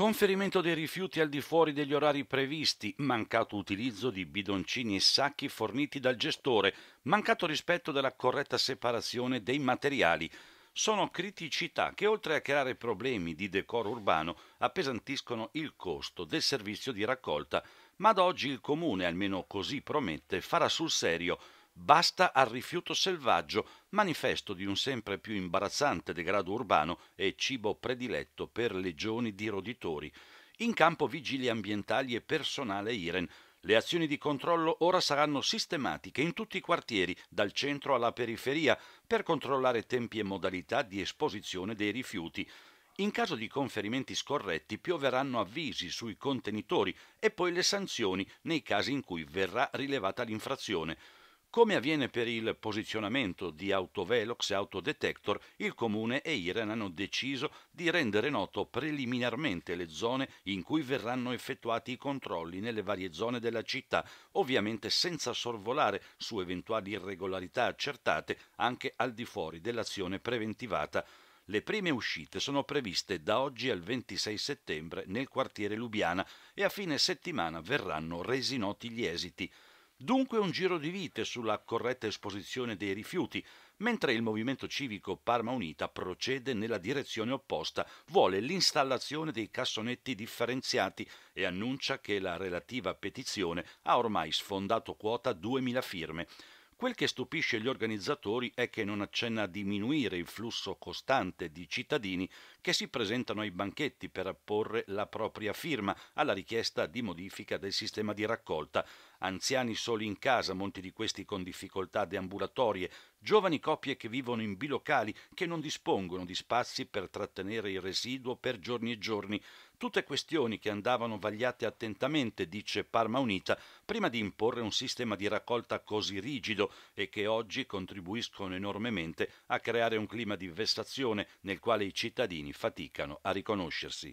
Conferimento dei rifiuti al di fuori degli orari previsti, mancato utilizzo di bidoncini e sacchi forniti dal gestore, mancato rispetto della corretta separazione dei materiali. Sono criticità che oltre a creare problemi di decoro urbano appesantiscono il costo del servizio di raccolta, ma ad oggi il comune, almeno così promette, farà sul serio Basta al rifiuto selvaggio, manifesto di un sempre più imbarazzante degrado urbano e cibo prediletto per legioni di roditori. In campo vigili ambientali e personale IREN. Le azioni di controllo ora saranno sistematiche in tutti i quartieri, dal centro alla periferia, per controllare tempi e modalità di esposizione dei rifiuti. In caso di conferimenti scorretti pioveranno avvisi sui contenitori e poi le sanzioni nei casi in cui verrà rilevata l'infrazione. Come avviene per il posizionamento di autovelox e autodetector, il Comune e Iren hanno deciso di rendere noto preliminarmente le zone in cui verranno effettuati i controlli nelle varie zone della città, ovviamente senza sorvolare su eventuali irregolarità accertate anche al di fuori dell'azione preventivata. Le prime uscite sono previste da oggi al 26 settembre nel quartiere Lubiana e a fine settimana verranno resi noti gli esiti. Dunque un giro di vite sulla corretta esposizione dei rifiuti, mentre il movimento civico Parma Unita procede nella direzione opposta, vuole l'installazione dei cassonetti differenziati e annuncia che la relativa petizione ha ormai sfondato quota 2.000 firme. Quel che stupisce gli organizzatori è che non accenna a diminuire il flusso costante di cittadini che si presentano ai banchetti per apporre la propria firma alla richiesta di modifica del sistema di raccolta, anziani soli in casa, molti di questi con difficoltà deambulatorie, giovani coppie che vivono in bilocali, che non dispongono di spazi per trattenere il residuo per giorni e giorni. Tutte questioni che andavano vagliate attentamente, dice Parma Unita, prima di imporre un sistema di raccolta così rigido e che oggi contribuiscono enormemente a creare un clima di vessazione nel quale i cittadini faticano a riconoscersi.